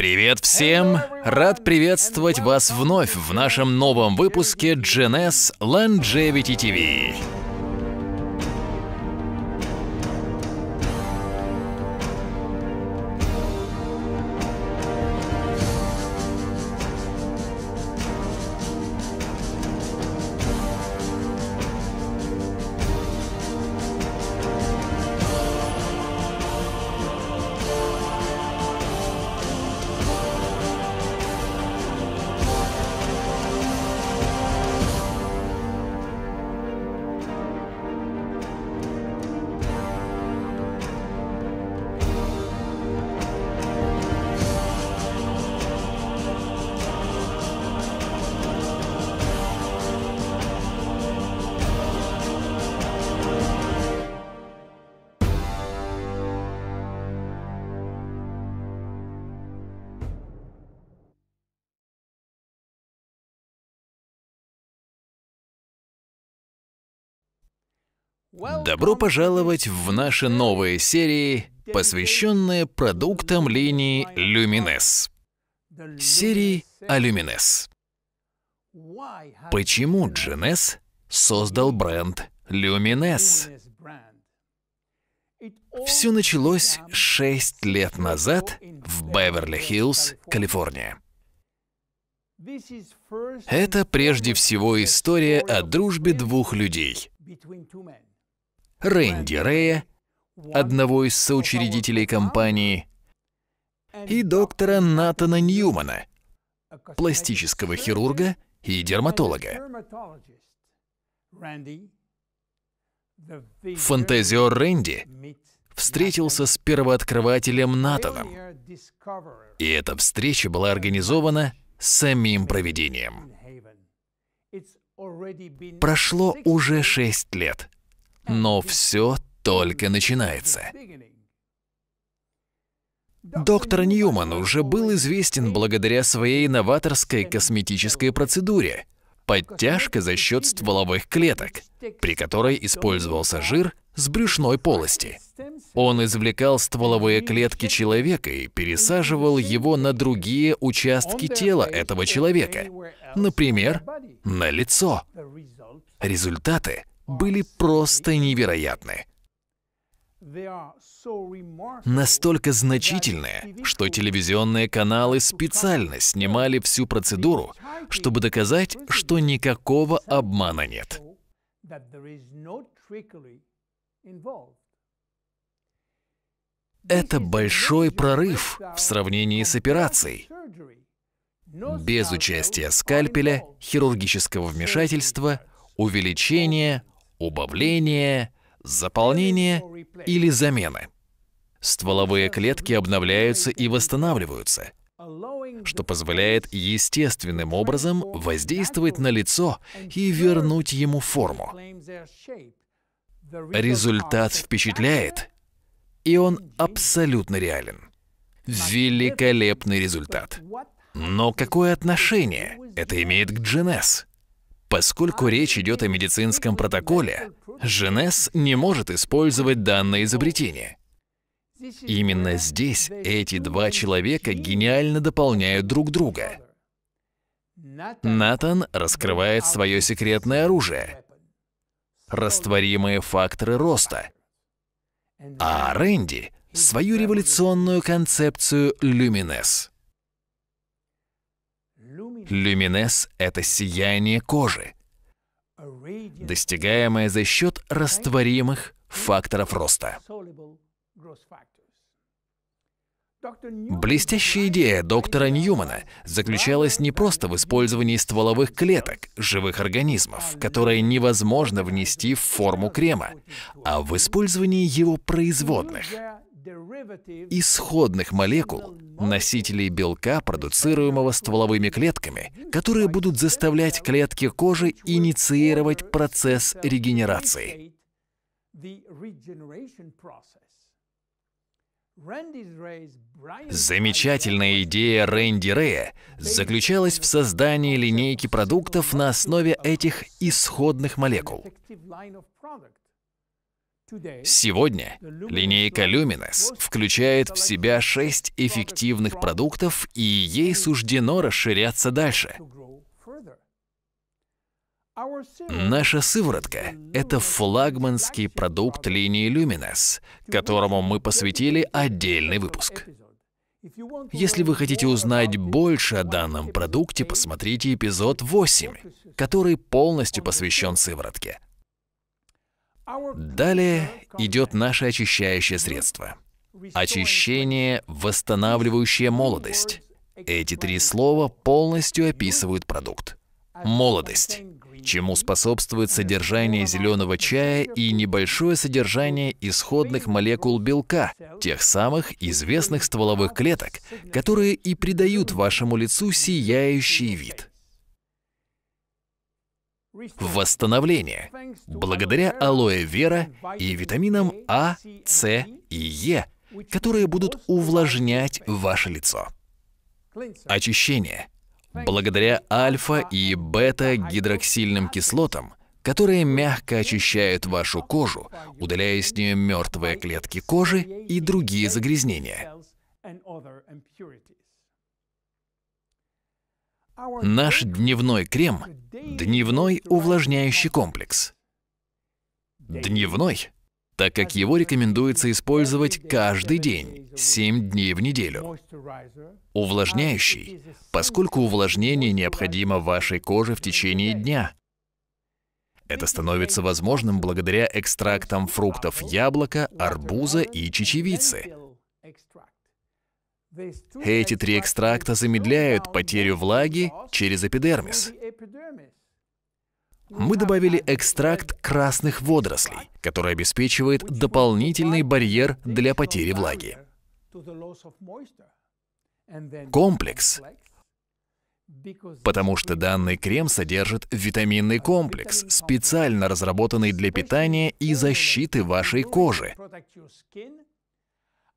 Привет всем! Рад приветствовать вас вновь в нашем новом выпуске GNS Longevity TV. Добро пожаловать в наши новые серии, посвященные продуктам линии Luminous. Серии о Почему Genes создал бренд Luminous? Все началось шесть лет назад в Беверли-Хиллз, Калифорния. Это прежде всего история о дружбе двух людей. Рэнди Рэя, одного из соучредителей компании, и доктора Натана Ньюмана, пластического хирурга и дерматолога. Фантазер Рэнди встретился с первооткрывателем Натаном, и эта встреча была организована самим проведением. Прошло уже шесть лет – но все только начинается. Доктор Ньюман уже был известен благодаря своей новаторской косметической процедуре – подтяжка за счет стволовых клеток, при которой использовался жир с брюшной полости. Он извлекал стволовые клетки человека и пересаживал его на другие участки тела этого человека, например, на лицо. Результаты были просто невероятны. Настолько значительные, что телевизионные каналы специально снимали всю процедуру, чтобы доказать, что никакого обмана нет. Это большой прорыв в сравнении с операцией. Без участия скальпеля, хирургического вмешательства, увеличения, Убавление, заполнение или замены. Стволовые клетки обновляются и восстанавливаются, что позволяет естественным образом воздействовать на лицо и вернуть ему форму. Результат впечатляет, и он абсолютно реален. Великолепный результат. Но какое отношение это имеет к GNS? Поскольку речь идет о медицинском протоколе, Женес не может использовать данное изобретение. Именно здесь эти два человека гениально дополняют друг друга. Натан раскрывает свое секретное оружие — растворимые факторы роста, а Рэнди — свою революционную концепцию «Люминес». Люминес — это сияние кожи, достигаемое за счет растворимых факторов роста. Блестящая идея доктора Ньюмана заключалась не просто в использовании стволовых клеток, живых организмов, которые невозможно внести в форму крема, а в использовании его производных исходных молекул, носителей белка, продуцируемого стволовыми клетками, которые будут заставлять клетки кожи инициировать процесс регенерации. Замечательная идея Рэнди Рэя заключалась в создании линейки продуктов на основе этих исходных молекул. Сегодня линейка Luminous включает в себя шесть эффективных продуктов, и ей суждено расширяться дальше. Наша сыворотка — это флагманский продукт линии Luminous, которому мы посвятили отдельный выпуск. Если вы хотите узнать больше о данном продукте, посмотрите эпизод 8, который полностью посвящен сыворотке. Далее идет наше очищающее средство. Очищение, восстанавливающее молодость. Эти три слова полностью описывают продукт. Молодость, чему способствует содержание зеленого чая и небольшое содержание исходных молекул белка, тех самых известных стволовых клеток, которые и придают вашему лицу сияющий вид восстановление благодаря алоэ вера и витаминам А, С и Е, которые будут увлажнять ваше лицо. Очищение благодаря альфа и бета-гидроксильным кислотам, которые мягко очищают вашу кожу, удаляя с нее мертвые клетки кожи и другие загрязнения. Наш дневной крем Дневной увлажняющий комплекс. Дневной, так как его рекомендуется использовать каждый день, 7 дней в неделю. Увлажняющий, поскольку увлажнение необходимо вашей коже в течение дня. Это становится возможным благодаря экстрактам фруктов яблока, арбуза и чечевицы. Эти три экстракта замедляют потерю влаги через эпидермис. Мы добавили экстракт красных водорослей, который обеспечивает дополнительный барьер для потери влаги. Комплекс Потому что данный крем содержит витаминный комплекс, специально разработанный для питания и защиты вашей кожи,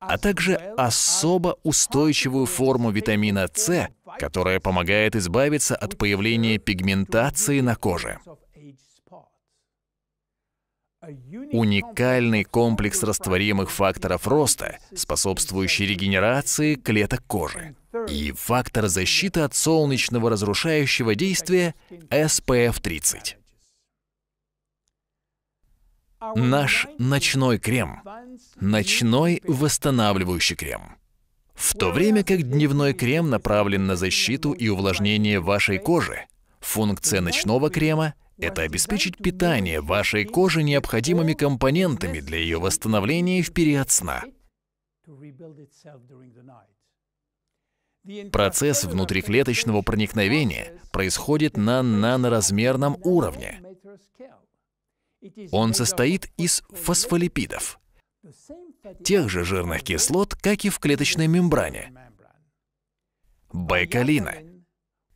а также особо устойчивую форму витамина С, которая помогает избавиться от появления пигментации на коже. Уникальный комплекс растворимых факторов роста, способствующий регенерации клеток кожи. И фактор защиты от солнечного разрушающего действия SPF 30 наш ночной крем, ночной восстанавливающий крем. В то время как дневной крем направлен на защиту и увлажнение вашей кожи, функция ночного крема – это обеспечить питание вашей кожи необходимыми компонентами для ее восстановления в период сна. Процесс внутриклеточного проникновения происходит на наноразмерном уровне. Он состоит из фосфолипидов, тех же жирных кислот, как и в клеточной мембране, байкалина,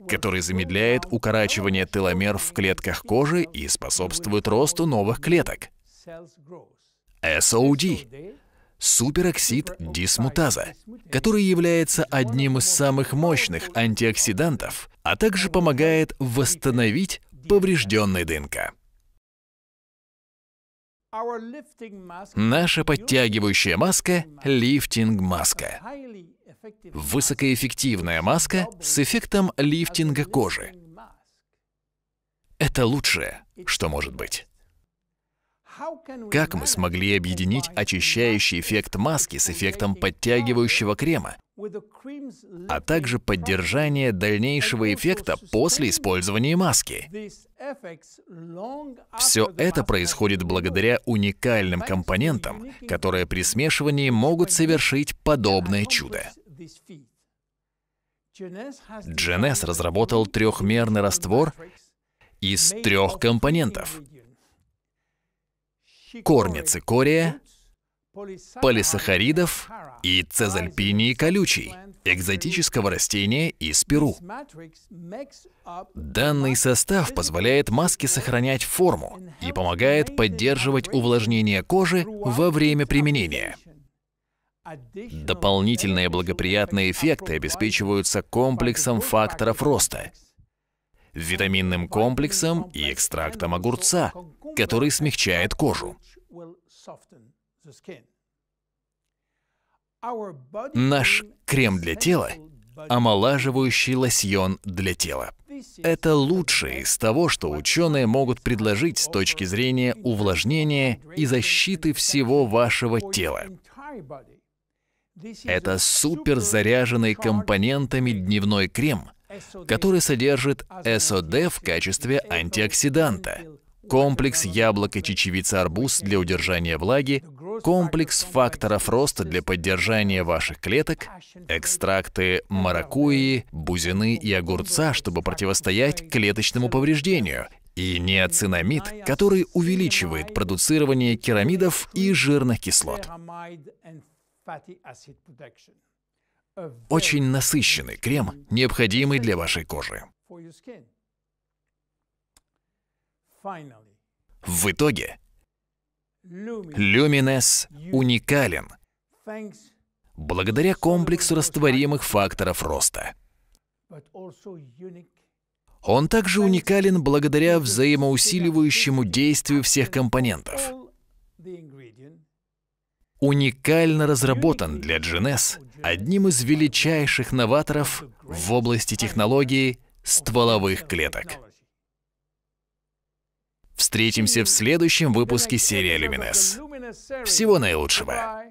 который замедляет укорачивание теломер в клетках кожи и способствует росту новых клеток. SOD – супероксид дисмутаза, который является одним из самых мощных антиоксидантов, а также помогает восстановить поврежденный ДНК. Наша подтягивающая маска – лифтинг-маска. Высокоэффективная маска с эффектом лифтинга кожи. Это лучшее, что может быть. Как мы смогли объединить очищающий эффект маски с эффектом подтягивающего крема а также поддержание дальнейшего эффекта после использования маски. Все это происходит благодаря уникальным компонентам, которые при смешивании могут совершить подобное чудо. Дженес разработал трехмерный раствор из трех компонентов. Корня цикория, полисахаридов и цезальпинии колючей, экзотического растения из Перу. Данный состав позволяет маске сохранять форму и помогает поддерживать увлажнение кожи во время применения. Дополнительные благоприятные эффекты обеспечиваются комплексом факторов роста, витаминным комплексом и экстрактом огурца, который смягчает кожу. Наш крем для тела – омолаживающий лосьон для тела. Это лучшее из того, что ученые могут предложить с точки зрения увлажнения и защиты всего вашего тела. Это суперзаряженный компонентами дневной крем, который содержит СОД в качестве антиоксиданта, комплекс яблоко, чечевица, арбуз для удержания влаги, комплекс факторов роста для поддержания ваших клеток, экстракты маракуи, бузины и огурца, чтобы противостоять клеточному повреждению, и неоцинамид, который увеличивает продуцирование керамидов и жирных кислот. Очень насыщенный крем, необходимый для вашей кожи. В итоге люминес уникален благодаря комплексу растворимых факторов роста. Он также уникален благодаря взаимоусиливающему действию всех компонентов. Уникально разработан для GNS одним из величайших новаторов в области технологии стволовых клеток. Встретимся в следующем выпуске серии «Люминес». Всего наилучшего!